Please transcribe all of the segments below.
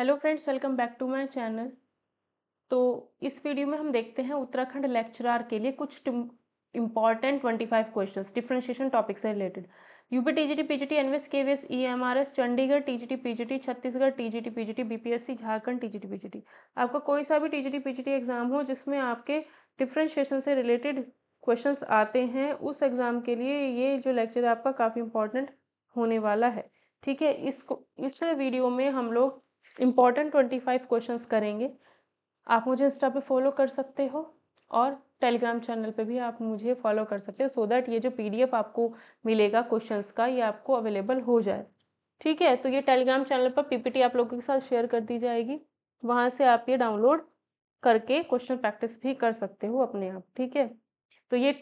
Hello friends welcome back to my channel तो इस video में हम देखते हैं उत्तराखंड लेक्चरार के लिए कुछ important twenty five question differentiation topic से related UP TGT PGT NVS KVS EMRS Chandigarh TGT PGT Chhattisgarh TGT PGT BPSC Jharkhand TGT PGT आपका कोई सा भी टीजीटी पीजीटी एग्जाम हो जिसमें आपके डिफ्रेंशिएशन से रिलेटेड क्वेश्चन आते हैं उस एग्ज़ाम के लिए ये जो लेक्चर है आपका काफ़ी इंपॉर्टेंट होने वाला है ठीक है इसको इस वीडियो में हम लोग इम्पॉर्टेंट ट्वेंटी फाइव क्वेश्चन करेंगे आप मुझे इंस्टा पे फॉलो कर सकते हो और टेलीग्राम चैनल पे भी आप मुझे फॉलो कर सकते हो सो दैट ये जो पीडीएफ आपको मिलेगा क्वेश्चंस का ये आपको अवेलेबल हो जाए ठीक है तो ये टेलीग्राम चैनल पर पीपीटी आप लोगों के साथ शेयर कर दी जाएगी वहाँ से आप ये डाउनलोड करके क्वेश्चन प्रैक्टिस भी कर सकते हो अपने आप ठीक है तो ये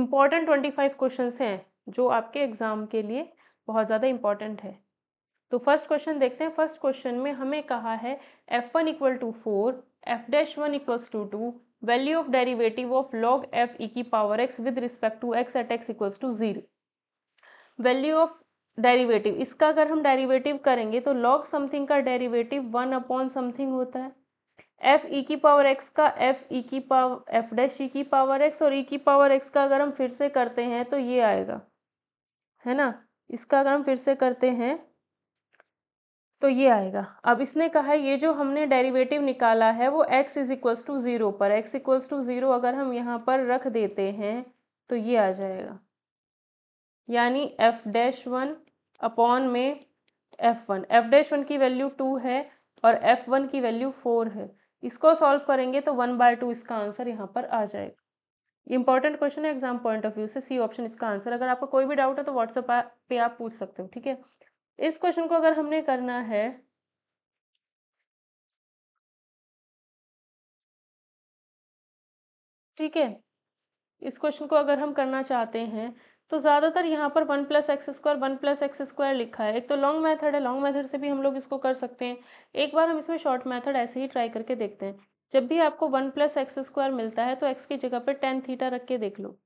इम्पॉर्टेंट ट्वेंटी फाइव क्वेश्चन हैं जो आपके एग्ज़ाम के लिए बहुत ज़्यादा इम्पॉर्टेंट है तो फर्स्ट क्वेश्चन देखते हैं फर्स्ट क्वेश्चन में हमें कहा है F one equal to four F dash one equals to two value of derivative of log F E की power X with respect to X at X equals to zero value of derivative इसका अगर हम derivative करेंगे तो log something का derivative one upon something होता है F E e की पावर एक्स का एफ ई e की पावर एफ डैश ई की पावर एक्स और ई e की पावर एक्स का अगर हम फिर से करते हैं तो ये आएगा है ना इसका अगर हम फिर से करते हैं तो ये आएगा अब इसने कहा है ये जो हमने डेरिवेटिव निकाला है वो x is equals to zero पर x इक्वल्स टू ज़ीरो अगर हम यहाँ पर रख देते हैं तो ये आ जाएगा यानी f डैश वन अपॉन में f one F dash one की वैल्यू टू है और f वन की वैल्यू फोर है इसको सॉल्व करेंगे तो वन बाय टू इसका आंसर यहाँ पर आ जाएगा इंपॉर्टेंट क्वेश्चन है एग्जाम पॉइंट ऑफ व्यू से सी ऑप्शन इसका आंसर अगर आपको कोई भी डाउट है तो व्हाट्सएप पे आप पूछ सकते हो ठीक है इस क्वेश्चन को अगर हमने करना है ठीक है इस क्वेश्चन को अगर हम करना चाहते हैं तो ज़्यादातर यहाँ पर one plus x square one plus x square लिखा है एक तो लॉन्ग मेथड है लॉन्ग मेथड से भी हम लोग इसको कर सकते हैं एक बार हम इसमें शॉर्ट मेथड ऐसे ही ट्राई करके देखते हैं जब भी आपको वन प्लस एक्स स्क्वायर मिलता है तो एक्स की जगह पर टेन थीटा रख के देख लो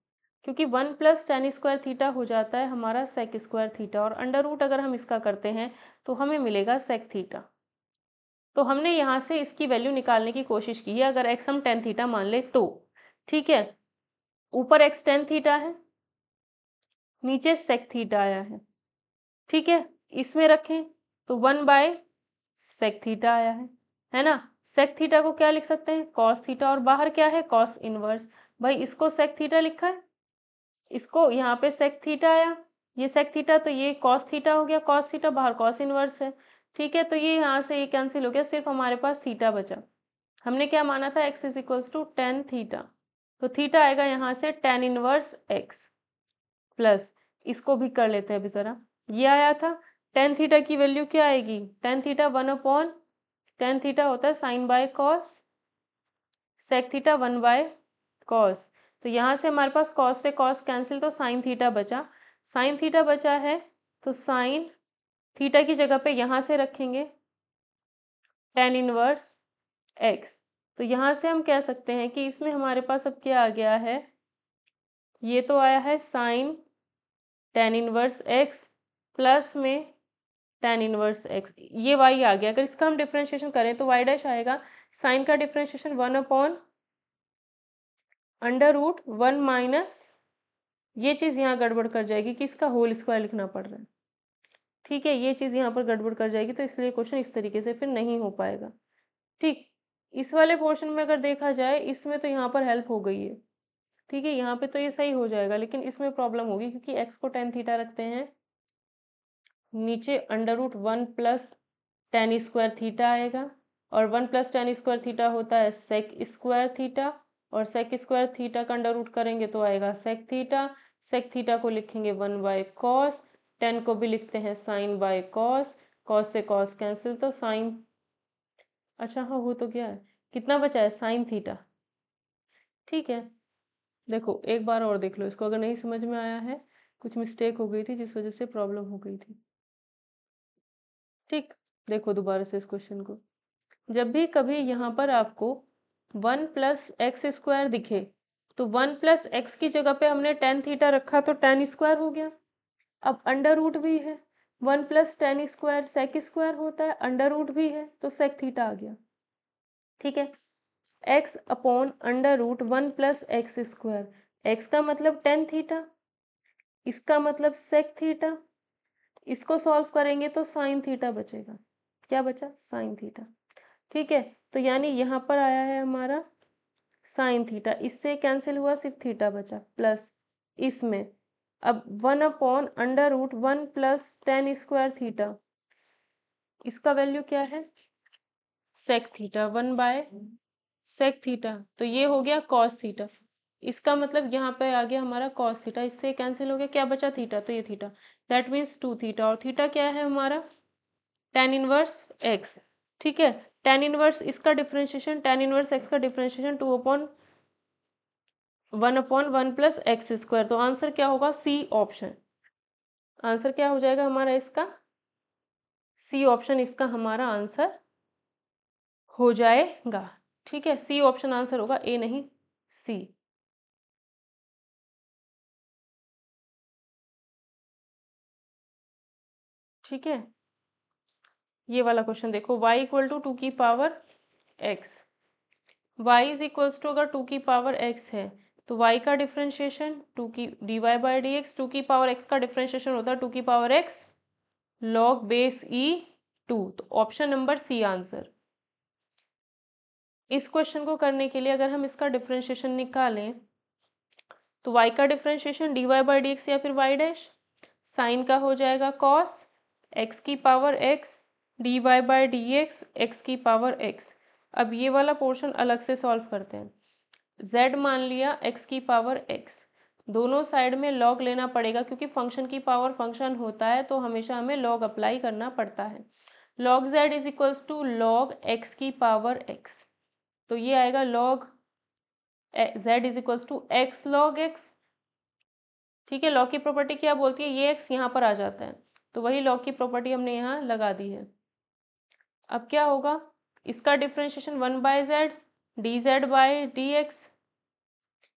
क्योंकि one plus tan square theta हो जाता है हमारा सेक स्क्वायर थीटा और अंडर रूट अगर हम इसका करते हैं तो हमें मिलेगा सेक थीटा तो हमने यहाँ से इसकी वैल्यू निकालने की कोशिश की है अगर एक्स हम टेन थीटा मान ले तो ठीक है ऊपर एक्स टेन थीटा है नीचे सेक थीटा आया है ठीक है इसमें रखें तो वन बाय सेक थीटा आया है है ना सेक थीटा को क्या लिख सकते हैं कॉस थीटा और बाहर क्या है कॉस इनवर्स भाई इसको सेक थीटा लिखा है इसको यहाँ पे सेक थीटा आया ये सेक थीटा तो ये कॉस थीटा हो गया कॉस थीटा बाहर कॉस इनवर्स है ठीक है तो ये यहाँ से ये कैंसिल हो गया सिर्फ हमारे पास थीटा बचा हमने क्या माना था X is equals to tan theta तो थीटा आएगा यहाँ से टेन इनवर्स एक्स प्लस इसको भी कर लेते हैं अभी ज़रा ये आया था टेन थीटा की वैल्यू क्या आएगी tan theta one upon tan theta होता है sine by cos sec theta one by cos तो यहाँ से हमारे पास कॉस से कॉस कैंसिल तो साइन थीटा बचा साइन थीटा बचा है तो साइन थीटा की जगह पे यहाँ से रखेंगे टेन इनवर्स एक्स तो यहाँ से हम कह सकते हैं कि इसमें हमारे पास अब क्या आ गया है ये तो आया है sine tan inverse x plus में टेन इनवर्स एक्स ये वाई आ गया अगर इसका हम डिफ्रेंशिएशन करें तो वाई डैश आएगा साइन का differentiation one upon under root one minus ये चीज़ यहाँ गड़बड़ कर जाएगी कि इसका होल स्क्वायर लिखना पड़ रहा है ठीक है ये चीज़ यहाँ पर गड़बड़ कर जाएगी तो इसलिए क्वेश्चन इस तरीके से फिर नहीं हो पाएगा ठीक इस वाले पोर्शन में अगर देखा जाए इसमें तो यहाँ पर हेल्प हो गई है ठीक है यहाँ पे तो ये सही हो जाएगा लेकिन इसमें प्रॉब्लम होगी क्योंकि एक्स को टेन थीटा रखते हैं नीचे under root one plus tan square theta आएगा और one plus tan square theta होता है सेक स्क्वायर थीटा और सेक स्क्वायर थीटा का अंडर रूट करेंगे तो आएगा सेक थीटा सेक थीटा को लिखेंगे वन बाय कॉस टेन को भी लिखते हैं साइन बाय कॉस कॉस से कॉस कैंसिल तो साइन अच्छा हाँ वो तो क्या है कितना बचा है साइन थीटा ठीक है देखो एक बार और देख लो इसको अगर नहीं समझ में आया है कुछ मिस्टेक हो गई थी जिस वजह से प्रॉब्लम हो गई थी ठीक देखो दोबारा से इस क्वेश्चन को जब भी कभी यहाँ पर आपको वन प्लस एक्स स्क्वायर दिखे तो वन प्लस एक्स की जगह पे हमने टेन थीटा रखा तो टेन स्क्वायर हो गया अब अंडर रूट भी है one plus tan square sec square होता है अंडर रूट भी है तो सेक थीटा आ गया ठीक है X upon under root one plus x square X का मतलब टेन थीटा इसका मतलब सेक थीटा इसको सॉल्व करेंगे तो साइन थीटा बचेगा क्या बचा साइन थीटा ठीक है तो यानी यहाँ पर आया है हमारा साइन थीटा इससे कैंसिल हुआ सिर्फ थीटा बचा प्लस इसमें अब one upon under root one plus tan square theta इसका वैल्यू क्या है sec theta one by sec theta तो ये हो गया कॉस थीटा इसका मतलब यहाँ पे आ गया हमारा कॉस थीटा इससे कैंसिल हो गया क्या बचा थीटा तो ये theta that means two theta और थीटा क्या है हमारा टेन इनवर्स एक्स ठीक है टेन इनवर्स इसका डिफ्रेंशिएशन टेन इनवर्स एक्स का differentiation two upon one upon one plus x square तो आंसर क्या होगा सी ऑप्शन आंसर क्या हो जाएगा हमारा इसका सी ऑप्शन इसका हमारा आंसर हो जाएगा ठीक है सी ऑप्शन आंसर होगा ए नहीं सी ठीक है ये वाला क्वेश्चन देखो y इक्वल टू टू की power x y is equals to अगर टू की पावर x है तो y का डिफ्रेंशिएशन टू की dy Y by D X two की पावर x का डिफ्रेंशिएशन होता है टू की power x log base e two तो ऑप्शन नंबर सी आंसर इस क्वेश्चन को करने के लिए अगर हम इसका डिफ्रेंशिएशन निकालें तो y का differentiation dy Y by D X या फिर y डैश साइन का हो जाएगा कॉस x की power X D Y by D X X की पावर एक्स अब ये वाला पोर्शन अलग से सॉल्व करते हैं z मान लिया x की पावर x दोनों साइड में लॉग लेना पड़ेगा क्योंकि फंक्शन की पावर फंक्शन होता है तो हमेशा हमें लॉग अप्लाई करना पड़ता है log z is equals to log X की पावर x तो ये आएगा log z is equals to x log X ठीक है लॉग की प्रॉपर्टी क्या बोलती है ये x यहाँ पर आ जाता है तो वही लॉग की प्रॉपर्टी हमने यहाँ लगा दी है अब क्या होगा इसका differentiation one by Z D Z by D X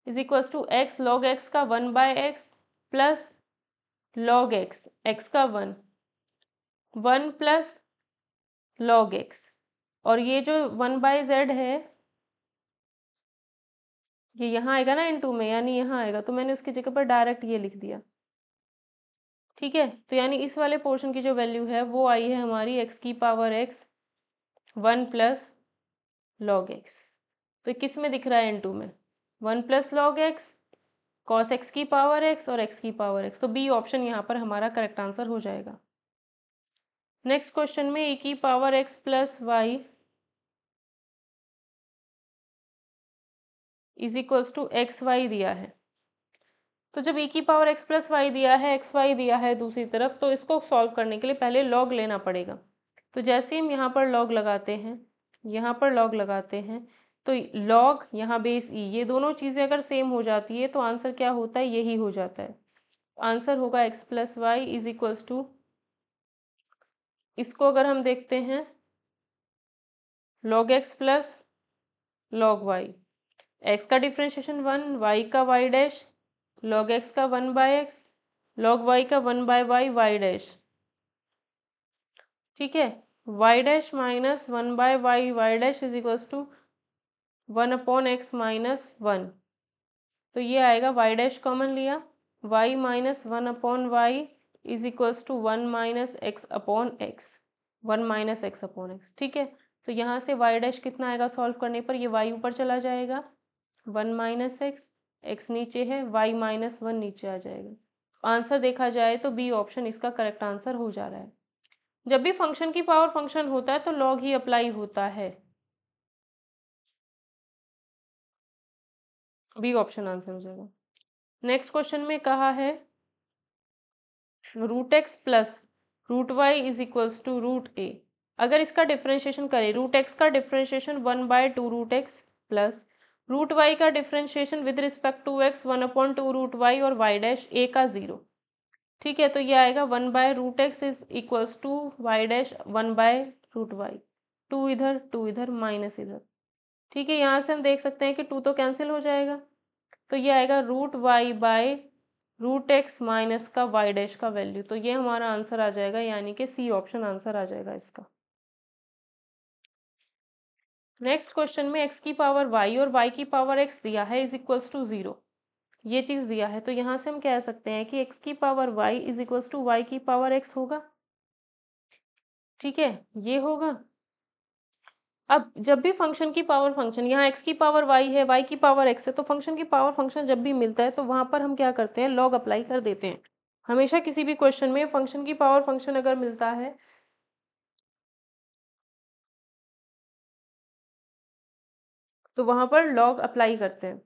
is equals to x log x का one by x plus log X X का one one plus log X और ये जो वन बाय जेड है ये यहाँ आएगा ना इन टू में यानी यहाँ आएगा तो मैंने उसकी जगह पर डायरेक्ट ये लिख दिया ठीक है तो यानी इस वाले पोर्शन की जो वैल्यू है वो आई है हमारी एक्स की power X one plus log X तो किस में दिख रहा है इन टू में one plus log X cos X की पावर एक्स और एक्स की पावर एक्स तो बी ऑप्शन यहाँ पर हमारा करेक्ट आंसर हो जाएगा नेक्स्ट क्वेश्चन में ए की power X plus Y is equals to X Y दिया है तो जब ए की पावर एक्स प्लस वाई दिया है एक्स वाई दिया है दूसरी तरफ तो इसको सॉल्व करने के लिए पहले लॉग लेना पड़ेगा तो जैसे ही हम यहाँ पर लॉग लगाते हैं यहाँ पर लॉग लगाते हैं तो लॉग यहाँ बेस ई e, ये दोनों चीज़ें अगर सेम हो जाती है तो आंसर क्या होता है यही हो जाता है आंसर होगा X plus Y is equals to इसको अगर हम देखते हैं log X plus log Y X का डिफ्रेंशिएशन वन वाई का वाई डैश लॉग एक्स का one by X log Y का one by Y Y dash ठीक है Y dash minus one by Y Y dash is equals to one upon X minus one तो ये आएगा Y dash common लिया Y minus one upon Y is equals to one minus x upon X one minus x upon X ठीक है तो यहाँ से y dash कितना आएगा सॉल्व करने पर ये वाई ऊपर चला जाएगा वन माइनस एक्स एक्स नीचे है वाई माइनस वन नीचे आ जाएगा आंसर देखा जाए तो बी ऑप्शन इसका करेक्ट आंसर हो जा रहा है जब भी फंक्शन की पावर फंक्शन होता है तो लॉग ही अप्लाई होता है बी ऑप्शन आंसर हो जाएगा नेक्स्ट क्वेश्चन में कहा है root X plus root Y is equals to root A अगर इसका डिफ्रेंशिएशन करें रूट एक्स का differentiation one by two root X plus root Y का differentiation with respect to X one upon two root Y और Y dash A का zero ठीक है तो ये आएगा one by root X is equals to Y dash one by root Y two इधर two इधर माइनस इधर ठीक है यहाँ से हम देख सकते हैं कि टू तो कैंसिल हो जाएगा तो ये आएगा root Y by root X minus का वाई डैश का वैल्यू तो ये हमारा आंसर आ जाएगा यानी कि सी ऑप्शन आंसर आ जाएगा इसका नेक्स्ट क्वेश्चन में एक्स की पावर वाई और वाई की पावर एक्स दिया है इज इक्वल्स टू ज़ीरो ये चीज़ दिया है तो यहाँ से हम कह सकते हैं कि एक्स की power y is equals to y की पावर एक्स होगा ठीक है ये होगा अब जब भी फंक्शन की पावर फंक्शन यहाँ एक्स की पावर वाई है वाई की पावर एक्स है तो फंक्शन की पावर फंक्शन जब भी मिलता है तो वहाँ पर हम क्या करते हैं लॉग अप्लाई कर देते हैं हमेशा किसी भी क्वेश्चन में फंक्शन की पावर फंक्शन अगर मिलता है तो वहाँ पर लॉग अप्लाई करते हैं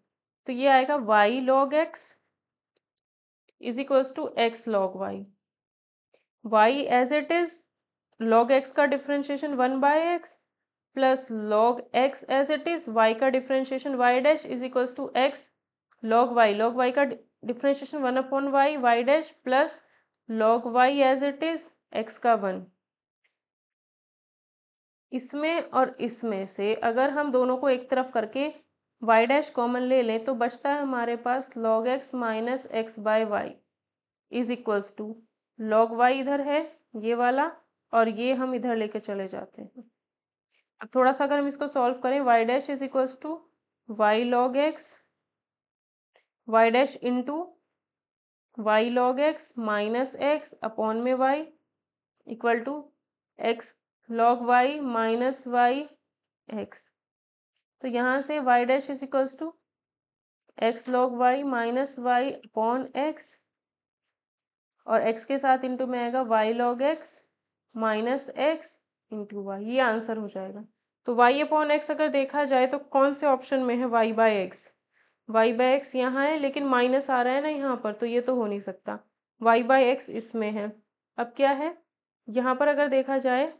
तो ये आएगा y log x is equals to x log y y as it is log x का differentiation one by x plus log x as it is y का differentiation y dash is equals to x log y log Y का differentiation one upon y Y dash plus log y as it is x का one इसमें और इसमें से अगर हम दोनों को एक तरफ करके वाई डैश कॉमन ले लें तो बचता है हमारे पास log x minus x by y is equals to log y इधर है ये वाला और ये हम इधर लेके चले जाते हैं अब थोड़ा सा अगर हम इसको सॉल्व करें y dash is equals to y log x y dash into y log x minus x upon में y equal to x log y minus y x तो यहाँ से y dash is equals to x log y minus y upon x और x के साथ into में आएगा y log x minus x into y ये आंसर हो जाएगा तो वाई अपॉन एक्स अगर देखा जाए तो कौन से ऑप्शन में है y by x y by x यहाँ है लेकिन माइनस आ रहा है ना यहाँ पर तो ये तो हो नहीं सकता वाई बाई एक्स इसमें है अब क्या है यहाँ पर अगर देखा जाए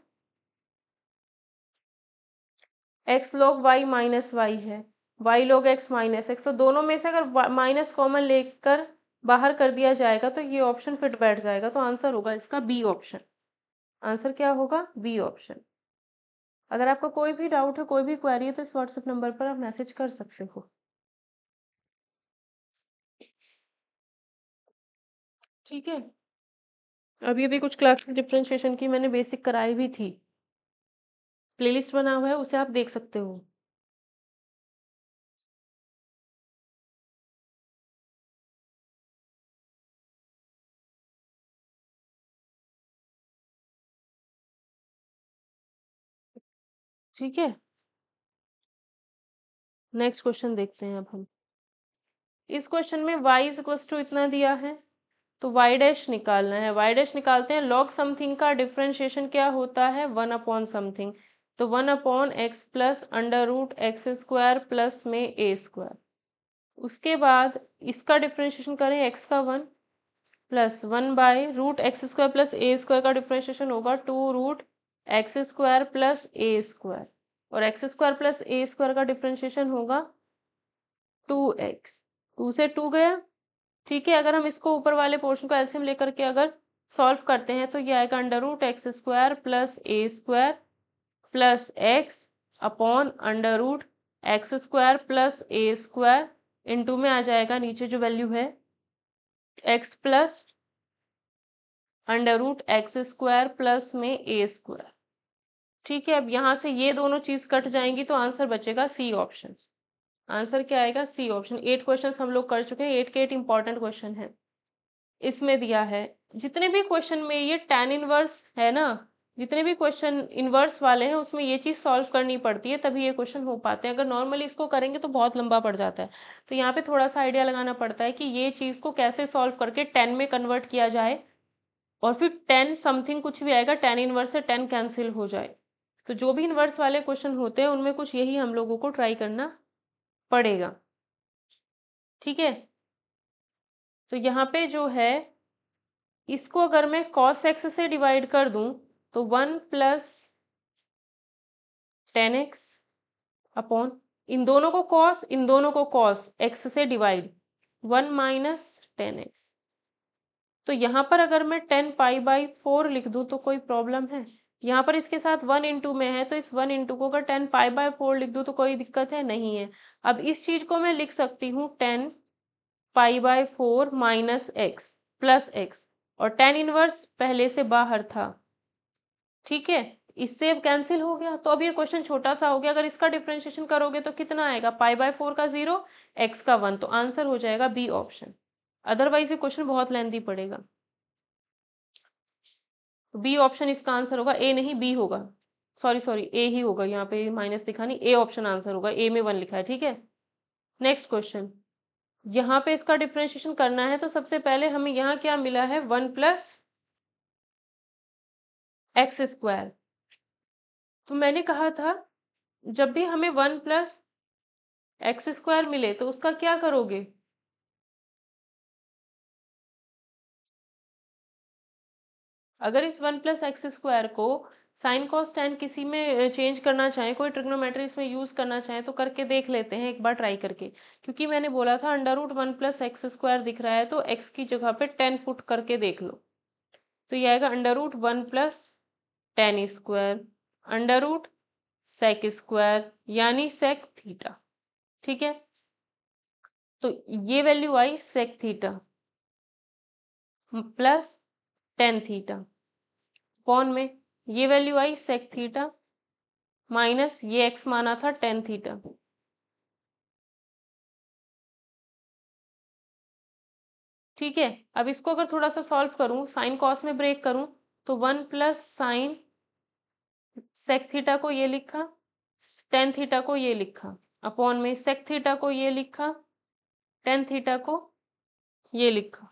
x log y minus y है y log x minus x तो दोनों में से अगर माइनस कॉमन लेकर बाहर कर दिया जाएगा तो ये ऑप्शन फिट बैठ जाएगा तो आंसर होगा इसका बी ऑप्शन आंसर क्या होगा बी ऑप्शन अगर आपका कोई भी डाउट है कोई भी क्वेरी है तो इस व्हाट्सएप नंबर पर आप मैसेज कर सकते हो ठीक है अभी अभी कुछ क्लास डिफ्रेंशिएशन की मैंने बेसिक कराई भी थी प्लेलिस्ट बना हुआ है उसे आप देख सकते हो। ठीक है? नेक्स्ट क्वेश्चन देखते हैं अब हम। इस क्वेश्चन में y इज़ इक्वल्स टू इतना दिया है, तो y डैश निकालना है। y डैश निकालते हैं लॉग समथिंग का डिफ्रेंशिएशन क्या होता है? One upon something. तो one upon x plus under root x square plus में ए स्क्वायर उसके बाद इसका डिफ्रेंशिएशन करें एक्स का one plus one by root x square plus a square का डिफ्रेंशिएशन होगा two root x square plus a square और x square plus a square का डिफ्रेंशिएशन होगा टू एक्स टू से टू गया ठीक है अगर हम इसको ऊपर वाले पोर्शन को एल्सियम लेकर के अगर सॉल्व करते हैं तो ये आएगा under root x square plus a square plus x upon under root x square plus a square into में आ जाएगा नीचे जो वैल्यू है x plus under root x square plus में ए स्क्वायर ठीक है अब यहाँ से ये दोनों चीज कट जाएंगी तो आंसर बचेगा सी ऑप्शन आंसर क्या आएगा सी ऑप्शन एट क्वेश्चन हम लोग कर चुके हैं एट के एट इंपॉर्टेंट क्वेश्चन है इसमें दिया है जितने भी क्वेश्चन में ये टेन इनवर्स है ना जितने भी क्वेश्चन इन्वर्स वाले हैं उसमें ये चीज़ सॉल्व करनी पड़ती है तभी ये क्वेश्चन हो पाते हैं अगर नॉर्मली इसको करेंगे तो बहुत लंबा पड़ जाता है तो यहाँ पे थोड़ा सा आइडिया लगाना पड़ता है कि ये चीज़ को कैसे सॉल्व करके टेन में कन्वर्ट किया जाए और फिर टेन समथिंग कुछ भी आएगा टेन इनवर्स से टेन कैंसिल हो जाए तो जो भी इन्वर्स वाले क्वेश्चन होते हैं उनमें कुछ यही हम लोगों को ट्राई करना पड़ेगा ठीक है तो यहाँ पे जो है इसको अगर मैं कॉस एक्स से डिवाइड कर दूँ तो one plus tan x upon इन दोनों को कॉस इन दोनों को कॉस एक्स से divide one minus tan x तो यहाँ पर अगर मैं टेन पाई बाई फोर लिख दूँ तो कोई प्रॉब्लम है यहाँ पर इसके साथ वन इंटू में है तो इस वन इंटू को अगर टेन पाई बाई फोर लिख दूँ तो कोई दिक्कत है नहीं है अब इस चीज को मैं लिख सकती हूँ tan pi by four minus x plus x और टेन इनवर्स पहले से बाहर था ठीक है इससे अब कैंसिल हो गया तो अब ये क्वेश्चन छोटा सा हो गया अगर इसका डिफ्रेंशिएशन करोगे तो कितना आएगा पाई बाय फोर का जीरो एक्स का वन तो आंसर हो जाएगा बी ऑप्शन अदरवाइज ये क्वेश्चन बहुत लेंदी पड़ेगा तो बी ऑप्शन इसका आंसर होगा ए नहीं बी होगा सॉरी सॉरी ए ही होगा यहाँ पे माइनस दिखा नहीं ए ऑप्शन आंसर होगा ए में वन लिखा है ठीक है नेक्स्ट क्वेश्चन यहाँ पे इसका डिफ्रेंशिएशन करना है तो सबसे पहले हमें यहाँ क्या मिला है वन प्लस एक्स स्क्वायर तो मैंने कहा था जब भी हमें वन प्लस एक्स स्क्वायर मिले तो उसका क्या करोगे अगर इस वन प्लस एक्स स्क्वायर को साइन कॉस टेन किसी में चेंज करना चाहें कोई ट्रिग्नोमेट्री इसमें यूज़ करना चाहें तो करके देख लेते हैं एक बार ट्राई करके क्योंकि मैंने बोला था under root one plus x square दिख रहा है तो एक्स की जगह पे टेन फुट करके देख लो तो यह आएगा under root one plus tan square under root sec square यानी सेक थीटा ठीक है तो ये वैल्यू आई sec theta plus tan theta कौन में ये वैल्यू आई सेक थीटा माइनस ये एक्स माना था टेन थीटा ठीक है अब इसको अगर थोड़ा सा सॉल्व करूं साइन कॉस में ब्रेक करूं तो one plus sin sec theta को ये लिखा टेन थीटा को ये लिखा अपॉन में सेक थीटा को ये लिखा टेन थीटा को ये लिखा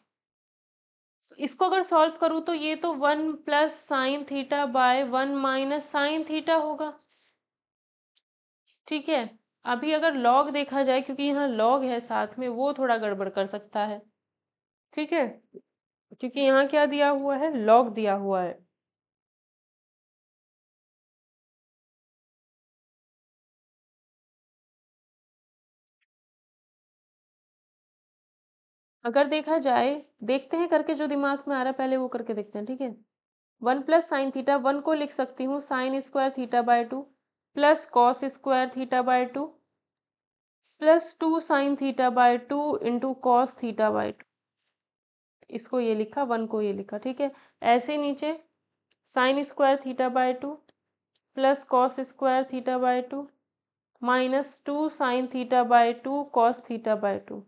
तो इसको अगर सॉल्व करूँ तो ये तो one plus sign theta by one minus sign theta होगा ठीक है अभी अगर लॉग देखा जाए क्योंकि यहाँ लॉग है साथ में वो थोड़ा गड़बड़ कर सकता है ठीक है क्योंकि यहाँ क्या दिया हुआ है लॉग दिया हुआ है अगर देखा जाए देखते हैं करके जो दिमाग में आ रहा है पहले वो करके देखते हैं ठीक है one plus sign theta one को लिख सकती हूँ sin square theta by two plus cos square theta by two plus two sign theta by two into cos theta by two इसको ये लिखा वन को ये लिखा ठीक है ऐसे नीचे sin square theta by two plus cos square theta by two minus two sign theta by two cos theta by two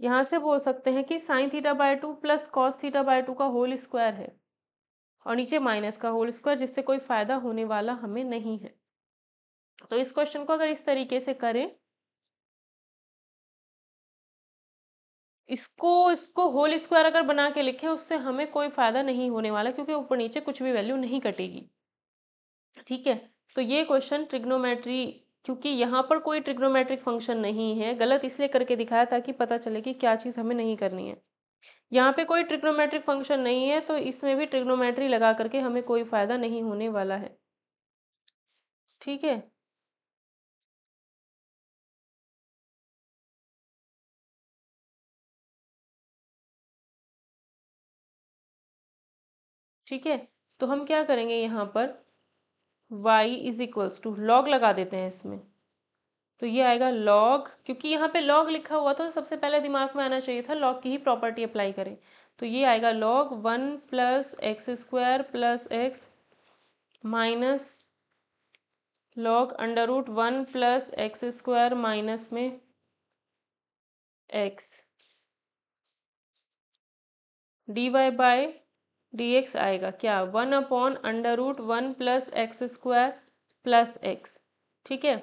यहाँ से बोल सकते हैं कि sin theta by two plus cos theta by two का होल स्क्वायर है और नीचे माइनस का होल स्क्वायर जिससे कोई फ़ायदा होने वाला हमें नहीं है तो इस क्वेश्चन को अगर इस तरीके से करें इसको इसको होल स्क्वायर अगर बना के लिखें उससे हमें कोई फ़ायदा नहीं होने वाला क्योंकि ऊपर नीचे कुछ भी वैल्यू नहीं कटेगी ठीक है तो ये क्वेश्चन ट्रिग्नोमेट्री क्योंकि यहाँ पर कोई ट्रिग्नोमेट्रिक फंक्शन नहीं है गलत इसलिए करके दिखाया ताकि पता चले कि क्या चीज़ हमें नहीं करनी है यहाँ पे कोई ट्रिग्नोमेट्रिक फंक्शन नहीं है तो इसमें भी ट्रिग्नोमेट्री लगा करके हमें कोई फ़ायदा नहीं होने वाला है ठीक है ठीक है तो हम क्या करेंगे यहाँ पर y is equals to log लगा देते हैं इसमें तो ये आएगा लॉग क्योंकि यहाँ पे लॉग लिखा हुआ था तो सबसे पहले दिमाग में आना चाहिए था लॉग की ही प्रॉपर्टी अप्लाई करें तो ये आएगा log one plus x square plus x minus log under root one plus x square minus में x D y by d x आएगा क्या one upon under root one plus x square plus x ठीक है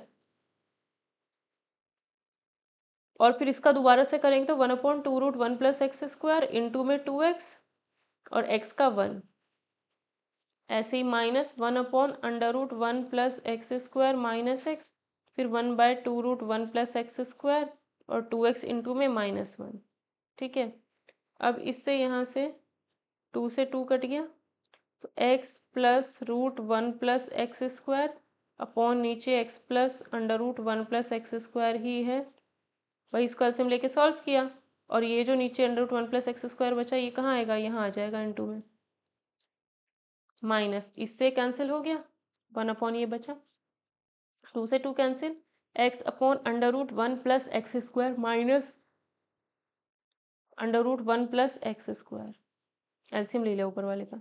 और फिर इसका दोबारा से करेंगे तो one upon two root one plus x square into में टू एक्स और एक्स का वन ऐसे ही minus one upon under root one plus x square minus x फिर one by two root one plus x square और two x into में minus one ठीक है अब इससे यहाँ से टू से टू कट गया तो x plus root one plus x square upon नीचे x plus under root one plus x square ही है वही इसको एल्सियम लेके सॉल्व किया और ये जो नीचे under root one plus x square बचा ये कहाँ आएगा यहाँ आ जाएगा टू में माइनस इससे कैंसिल हो गया वन अपॉन ये बचा टू से two cancel x upon under root one plus x square minus under root one plus x square LCM ले लिया ऊपर वाले का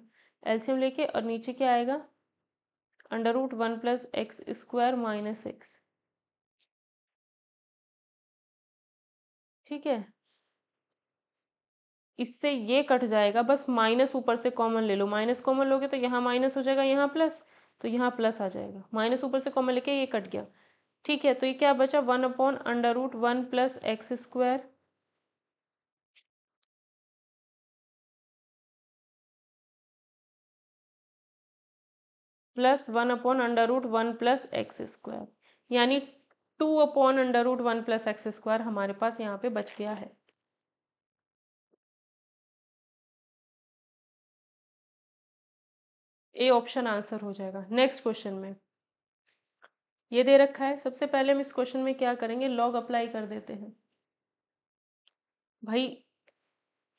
एल्सियम लेके और नीचे क्या आएगा under root one plus x square minus x ठीक है इससे ये कट जाएगा बस माइनस ऊपर से कॉमन ले लो माइनस कॉमन लोगे तो यहाँ माइनस हो जाएगा यहाँ प्लस तो यहाँ प्लस आ जाएगा माइनस ऊपर से कॉमन लेके ये कट गया ठीक है तो ये क्या बचा one upon under root one plus x square plus one upon under root one plus x square यानी two upon under root one plus x square हमारे पास यहाँ पे बच गया है ए ऑप्शन आंसर हो जाएगा नेक्स्ट क्वेश्चन में ये दे रखा है सबसे पहले हम इस क्वेश्चन में क्या करेंगे लॉग अप्लाई कर देते हैं भाई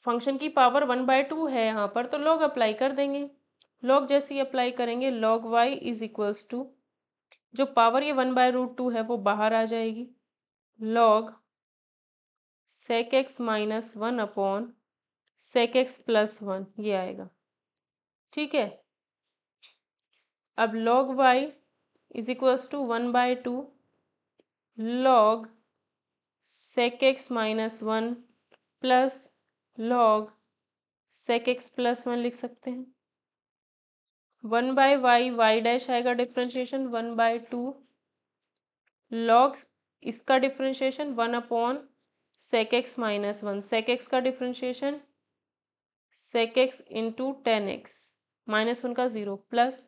फंक्शन की पावर वन बाय टू है यहाँ पर तो लॉग अप्लाई कर देंगे लॉग जैसे ही अप्लाई करेंगे log y is equals to जो पावर ये वन बाय रूट टू है वो बाहर आ जाएगी log sec x minus one upon sec x plus one ये आएगा ठीक है अब log y is equals to one by two log sec x minus one plus log sec x plus one लिख सकते हैं one by Y Y dash आएगा differentiation one by two log इसका differentiation one upon sec x minus one sec x का differentiation sec x into tan x minus one का zero plus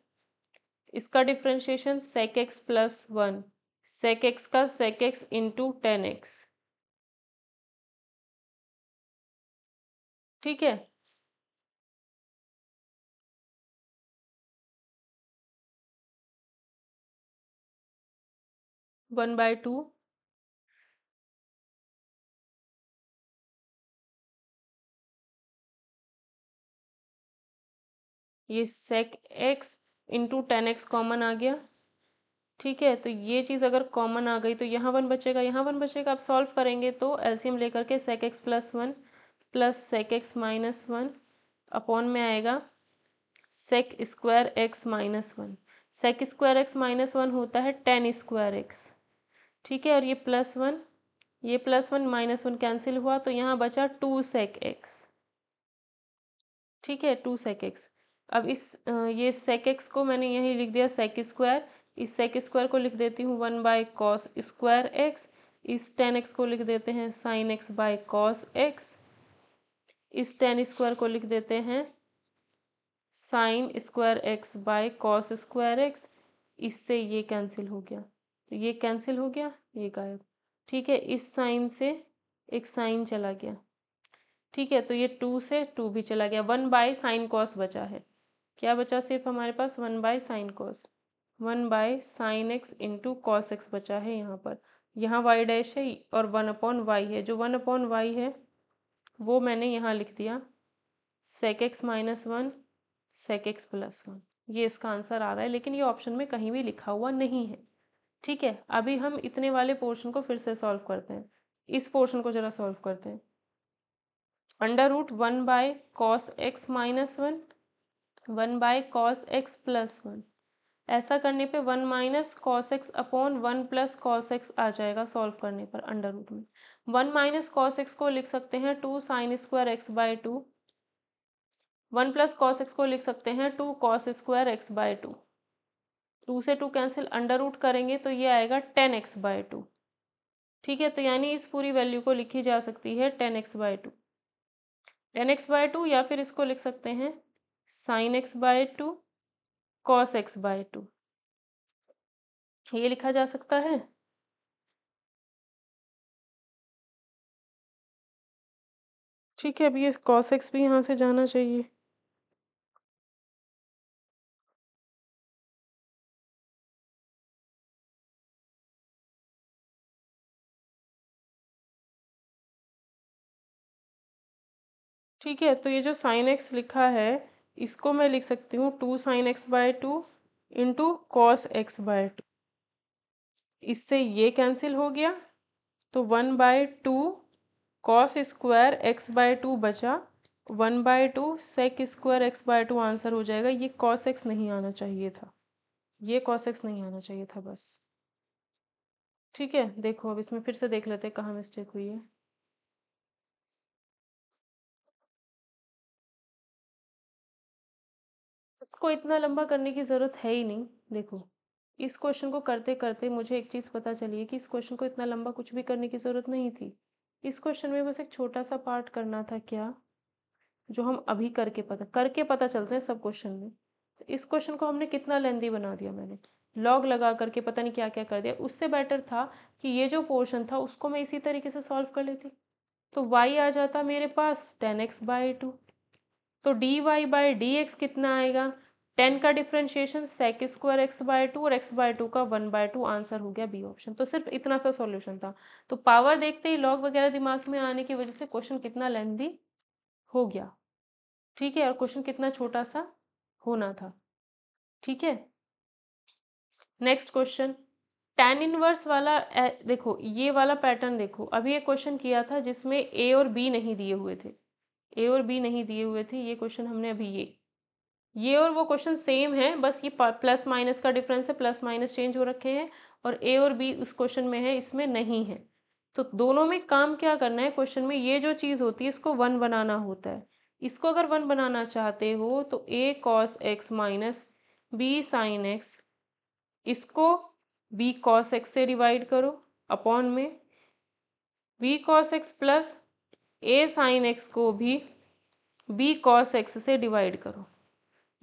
इसका differentiation sec x plus one sec x का sec x into tan x ठीक है one by two ये sec x into tan x common आ गया ठीक है तो ये चीज़ अगर कॉमन आ गई तो यहाँ वन बचेगा यहाँ वन बचेगा आप सॉल्व करेंगे तो एल्सीम लेकर के sec x plus one plus sec x minus one upon में आएगा sec square x minus one sec square x minus one होता है टेन स्क्वायर एक्स ठीक है और ये प्लस वन ये plus one minus one cancel हुआ तो यहाँ बचा टू सेक एक्स ठीक है टू सेक एक्स अब इस ये सेक एक्स को मैंने यही लिख दिया सेक स्क्वायर इस सेक स्क्वायर को लिख देती हूँ one by cos square x इस टेन एक्स को लिख देते हैं sign x by cos x इस टेन स्क्वायर को लिख देते हैं sin square x by cos square x इससे ये कैंसिल हो गया तो ये कैंसिल हो गया ये गायब ठीक है इस साइन से एक साइन चला गया ठीक है तो ये टू से टू भी चला गया वन बाय साइन कॉस बचा है क्या बचा सिर्फ हमारे पास one by sin cos one by sin x into cos x बचा है यहाँ पर यहाँ वाई डैश है और वन अपॉन वाई है जो वन अपॉन वाई है वो मैंने यहाँ लिख दिया sec x minus one sec x plus one ये इसका आंसर आ रहा है लेकिन ये ऑप्शन में कहीं भी लिखा हुआ नहीं है ठीक है अभी हम इतने वाले पोर्शन को फिर से सॉल्व करते हैं इस पोर्शन को ज़रा सॉल्व करते हैं under root one by cos x minus one one by cos x plus one ऐसा करने पे one minus cos x upon one plus cos x आ जाएगा सॉल्व करने पर अंडर रूट में वन माइनस कॉस एक्स को लिख सकते हैं two sin square x by two one plus cos x को लिख सकते हैं two cos square x by two two से टू कैंसिल अंडर रूट करेंगे तो ये आएगा टेन एक्स बाय टू ठीक है तो यानी इस पूरी वैल्यू को लिखी जा सकती है tan x by two tan x by two या फिर इसको लिख सकते हैं sign x by two cos x by two ये लिखा जा सकता है ठीक है अब ये कॉस एक्स भी यहाँ से जाना चाहिए ठीक है तो ये जो साइन एक्स लिखा है इसको मैं लिख सकती हूँ two sign x by two into cos x by two इससे ये कैंसिल हो गया तो one by two cos square x by two बचा one by two sec square x by two answer हो जाएगा ये कॉस एक्स नहीं आना चाहिए था ये कॉस एक्स नहीं आना चाहिए था बस ठीक है देखो अब इसमें फिर से देख लेते हैं कहाँ मिस्टेक हुई है इसको इतना लंबा करने की ज़रूरत है ही नहीं देखो इस क्वेश्चन को करते करते मुझे एक चीज़ पता चली है कि इस क्वेश्चन को इतना लंबा कुछ भी करने की ज़रूरत नहीं थी इस क्वेश्चन में बस एक छोटा सा पार्ट करना था क्या जो हम अभी करके पता करके पता चलते हैं सब क्वेश्चन में तो इस क्वेश्चन को हमने कितना लेंदी बना दिया मैंने लॉग लगा करके पता नहीं क्या क्या कर दिया उससे बेटर था कि ये जो पोर्शन था उसको मैं इसी तरीके से सॉल्व कर लेती तो वाई आ जाता मेरे पास टेन एक्स बाई टू तो d Y by D x कितना आएगा टेन का differentiation sec square x by two और एक्स बाय टू का वन बाय टू आंसर हो गया बी ऑप्शन तो सिर्फ इतना सा सॉल्यूशन था तो पावर देखते ही लॉग वगैरह दिमाग में आने की वजह से क्वेश्चन कितना लेंदी हो गया ठीक है और क्वेश्चन कितना छोटा सा होना था ठीक है नेक्स्ट क्वेश्चन टेन इनवर्स वाला देखो ये वाला पैटर्न देखो अभी ये क्वेश्चन किया था जिसमें ए और बी नहीं दिए हुए थे ए और बी नहीं दिए हुए थे ये क्वेश्चन हमने अभी ये ये और वो क्वेश्चन सेम है बस ये प्लस माइनस का डिफरेंस है प्लस माइनस चेंज हो रखे हैं और ए और बी उस क्वेश्चन में है इसमें नहीं है तो दोनों में काम क्या करना है क्वेश्चन में ये जो चीज़ होती है इसको वन बनाना होता है इसको अगर वन बनाना चाहते हो तो a cos x minus b sine x इसको बी कॉस एक्स से डिवाइड करो अपॉन में b cos x plus a sine x को भी बी कॉस एक्स से डिवाइड करो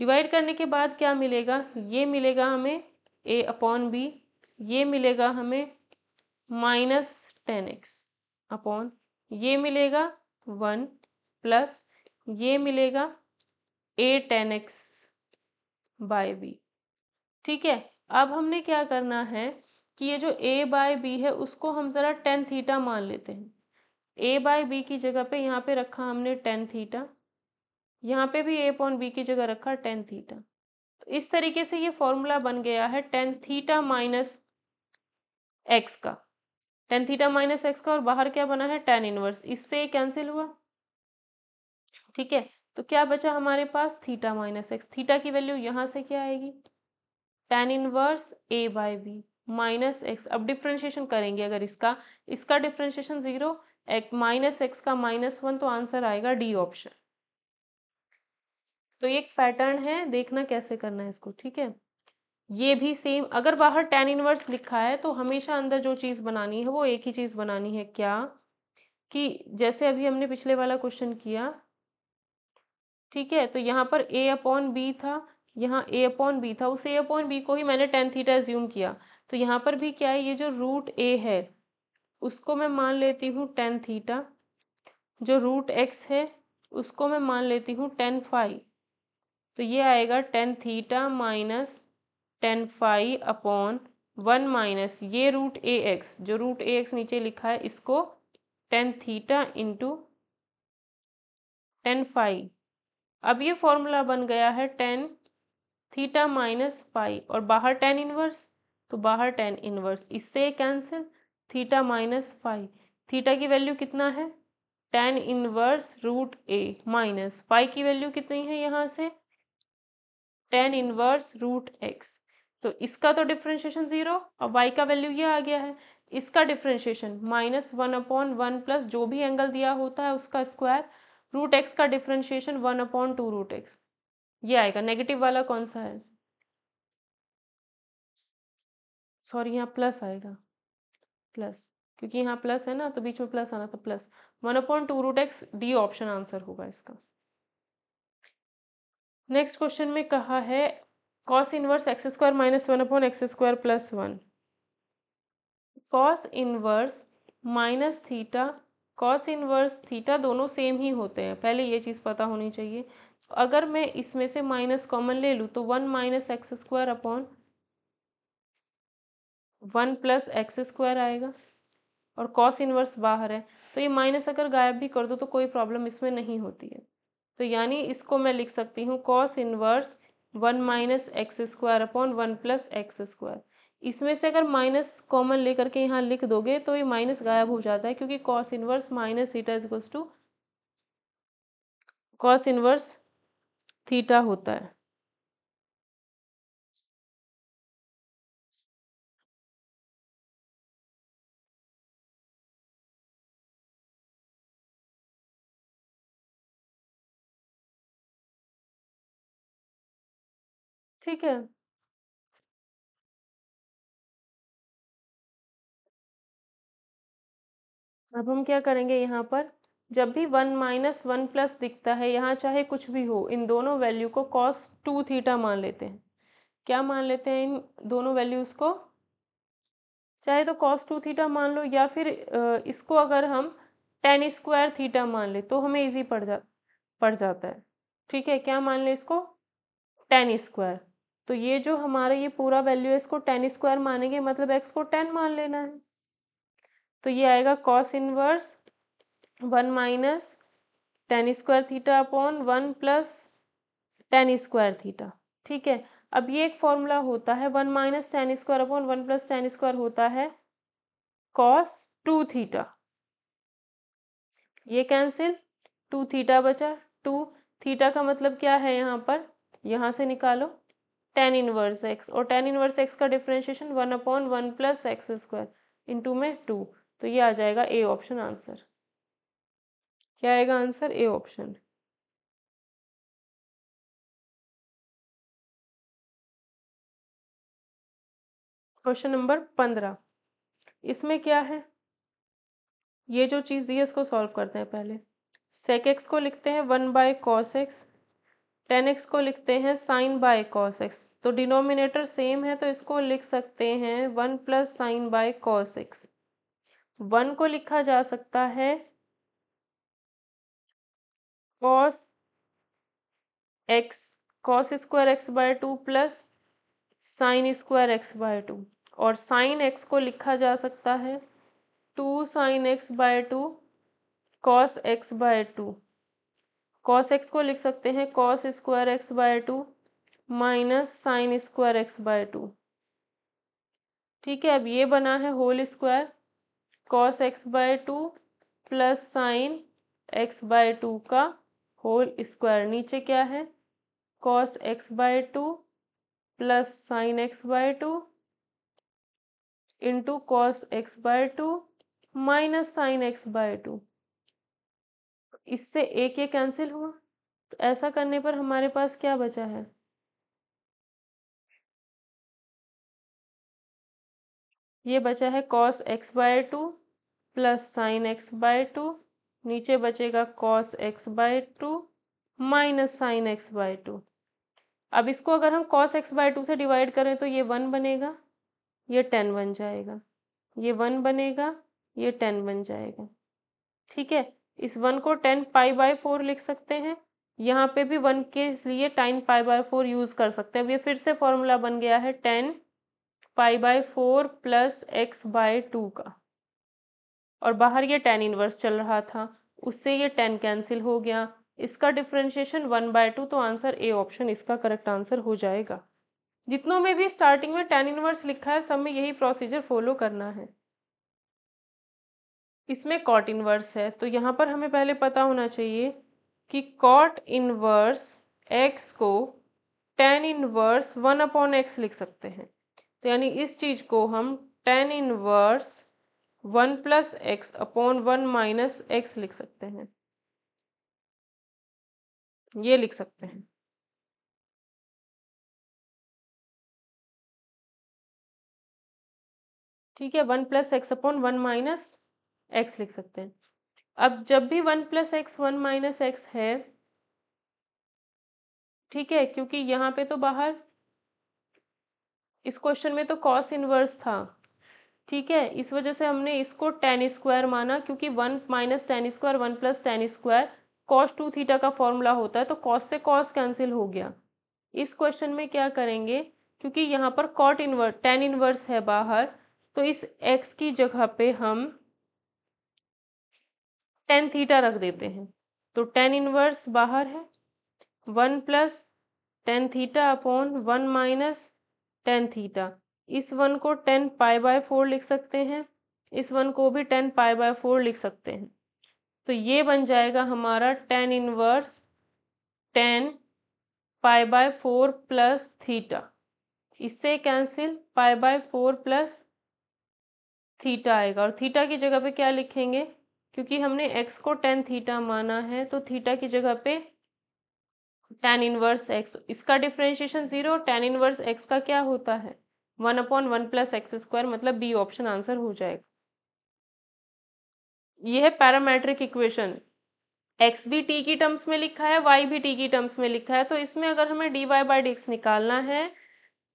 डिवाइड करने के बाद क्या मिलेगा ये मिलेगा हमें ए अपॉन बी ये मिलेगा हमें माइनस टेन एक्स अपॉन ये मिलेगा वन प्लस ये मिलेगा a tan x by b ठीक है अब हमने क्या करना है कि ये जो ए बाय बी है उसको हम ज़रा टेन थीटा मान लेते हैं ए बाय बी की जगह पे यहाँ पे रखा हमने टेन थीटा यहाँ पे भी ए पॉइंट बी की जगह रखा टेन थीटा तो इस तरीके से ये फॉर्मूला बन गया है टेन थीटा माइनस एक्स का टेन थीटा माइनस एक्स का और बाहर क्या बना है टेन इनवर्स इससे कैंसिल हुआ ठीक है तो क्या बचा हमारे पास थीटा माइनस एक्स थीटा की वैल्यू यहाँ से क्या आएगी tan inverse a by b minus x अब डिफ्रेंशिएशन करेंगे अगर इसका इसका डिफ्रेंशिएशन जीरो माइनस एक्स का माइनस वन तो आंसर आएगा डी ऑप्शन तो ये एक पैटर्न है देखना कैसे करना है इसको ठीक है ये भी सेम अगर बाहर टेन इनवर्स लिखा है तो हमेशा अंदर जो चीज़ बनानी है वो एक ही चीज़ बनानी है क्या कि जैसे अभी हमने पिछले वाला क्वेश्चन किया ठीक है तो यहाँ पर ए अपॉन बी था यहाँ ए अपॉन बी था उस ए अपॉन बी को ही मैंने टेन थीटा ज्यूम किया तो यहाँ पर भी क्या है ये जो रूट ए है उसको मैं मान लेती हूँ टेन थीटा जो रूट एक्स है उसको मैं मान लेती हूँ टेन फाइव तो ये आएगा tan theta minus tan phi upon one minus ये रूट ए एक्स जो रूट ए एक्स नीचे लिखा है इसको tan theta into tan phi अब ये फॉर्मूला बन गया है टेन थीटा माइनस फाई और बाहर टेन इनवर्स तो बाहर टेन इनवर्स इससे cancel theta minus phi theta की वैल्यू कितना है tan inverse root a minus phi की वैल्यू कितनी है यहाँ से टेन इनवर्स रूट एक्स तो इसका तो डिफ्रेंशिएशन जीरो और वाई का वैल्यू ये आ गया है इसका differentiation minus one upon one plus जो भी एंगल दिया होता है उसका स्क्वायर रूट एक्स का differentiation one upon two root x ये आएगा नेगेटिव वाला कौन सा है सॉरी यहाँ प्लस आएगा प्लस क्योंकि यहाँ प्लस है ना तो बीच में प्लस आना था plus one upon two root x D option answer होगा इसका नेक्स्ट क्वेश्चन में कहा है cos inverse x square minus one upon x square plus one cos inverse minus theta cos inverse theta दोनों सेम ही होते हैं पहले ये चीज़ पता होनी चाहिए अगर मैं इसमें से माइनस कॉमन ले लूँ तो one minus x square upon one plus x square आएगा और कॉस इनवर्स बाहर है तो ये माइनस अगर गायब भी कर दो तो कोई प्रॉब्लम इसमें नहीं होती है तो यानी इसको मैं लिख सकती हूँ cos inverse one minus x square upon one plus x square इसमें से अगर माइनस कॉमन लेकर के यहाँ लिख दोगे तो ये माइनस गायब हो जाता है क्योंकि cos inverse minus theta is to cos inverse theta होता है ठीक है अब हम क्या करेंगे यहाँ पर जब भी वन माइनस वन प्लस दिखता है यहाँ चाहे कुछ भी हो इन दोनों वैल्यू को कॉस टू थीटा मान लेते हैं क्या मान लेते हैं इन दोनों वैल्यूज़ को चाहे तो कॉस टू थीटा मान लो या फिर इसको अगर हम टेन स्क्वायर थीटा मान ले तो हमें इजी पड़ जा पड़ जाता है ठीक है क्या मान लें इसको टेन स्क्वायर तो ये जो हमारा ये पूरा वैल्यू है इसको टेन स्क्वायर मानेंगे मतलब एक्स को टेन मान लेना है तो ये आएगा cos inverse one minus tan square theta upon one plus tan square theta ठीक है अब ये एक फॉर्मूला होता है one minus tan square upon one plus tan square होता है कॉस टू थीटा ये कैंसिल टू थीटा बचा टू थीटा का मतलब क्या है यहाँ पर यहाँ से निकालो टेन इनवर्स एक्स और टेन इनवर्स एक्स का differentiation one upon one plus x square in to में टू तो ये आ जाएगा ए ऑप्शन आंसर क्या आएगा answer A option question number पंद्रह इसमें क्या है ये जो चीज़ दी है उसको सॉल्व करते हैं पहले सेक एक्स को लिखते हैं one by cos x tan x को लिखते हैं साइन बाय कॉस एक्स तो डिनोमिनेटर सेम है तो इसको लिख सकते हैं one plus sine by cos x one को लिखा जा सकता है cos x cos square x by two plus sine square x by two और साइन एक्स को लिखा जा सकता है two sign x by two cos x by two cos x को लिख सकते हैं cos square x by two minus sine square x by two ठीक है अब ये बना है whole square cos x by two plus sine x by two का होल स्क्वायर नीचे क्या है cos x by two plus sine x by two into cos x by two minus sine x by two इससे एक ये cancel हुआ तो ऐसा करने पर हमारे पास क्या बचा है ये बचा है cos x by two plus sine x by two नीचे बचेगा cos x by two minus sine x by two अब इसको अगर हम कॉस एक्स बाय टू से डिवाइड करें तो ये वन बनेगा ये टेन बन जाएगा ये वन बनेगा ये टेन बन जाएगा ठीक है इस वन को टेन पाई बाय फोर लिख सकते हैं यहाँ पे भी वन के लिए टाइन पाई बाय फोर यूज़ कर सकते हैं अब ये फिर से फॉर्मूला बन गया है tan pi by four plus x by two का और बाहर ये टेन इनवर्स चल रहा था उससे ये टेन कैंसिल हो गया इसका डिफ्रेंशिएशन वन बाय टू तो आंसर ए ऑप्शन इसका करेक्ट आंसर हो जाएगा जितनों में भी स्टार्टिंग में टेन इनवर्स लिखा है सब में यही प्रोसीजर फॉलो करना है इसमें कॉट इनवर्स है तो यहाँ पर हमें पहले पता होना चाहिए कि कॉट इनवर्स एक्स को tan inverse one upon x लिख सकते हैं तो यानी इस चीज़ को हम tan inverse one plus x upon one minus x लिख सकते हैं ये लिख सकते हैं ठीक है one plus x upon one minus x लिख सकते हैं अब जब भी one plus x one minus x है ठीक है क्योंकि यहाँ पे तो बाहर इस क्वेश्चन में तो कॉस इनवर्स था ठीक है इस वजह से हमने इसको टेन स्क्वायर माना क्योंकि one minus tan square one plus tan square cos two theta का फॉर्मूला होता है तो कॉस से कॉस कैंसिल हो गया इस क्वेश्चन में क्या करेंगे क्योंकि यहाँ पर कॉट इनवर्स टेन इनवर्स है बाहर तो इस एक्स की जगह पे हम टेन थीटा रख देते हैं तो टेन इनवर्स बाहर है one plus tan theta upon one minus tan theta इस वन को टेन पाई बाय फोर लिख सकते हैं इस वन को भी टेन पाई बाय फोर लिख सकते हैं तो ये बन जाएगा हमारा tan inverse tan pi by four plus theta इससे cancel pi by four plus theta आएगा और थीटा की जगह पे क्या लिखेंगे क्योंकि हमने एक्स को टेन थीटा माना है तो थीटा की जगह पे टेन इनवर्स एक्स इसका differentiation zero tan inverse x का क्या होता है one upon one plus x square मतलब बी ऑप्शन आंसर हो जाएगा यह है पैरामेट्रिक इक्वेशन एक्स भी टी की टर्म्स में लिखा है वाई भी टी की टर्म्स में लिखा है तो इसमें अगर हमें d Y by D x निकालना है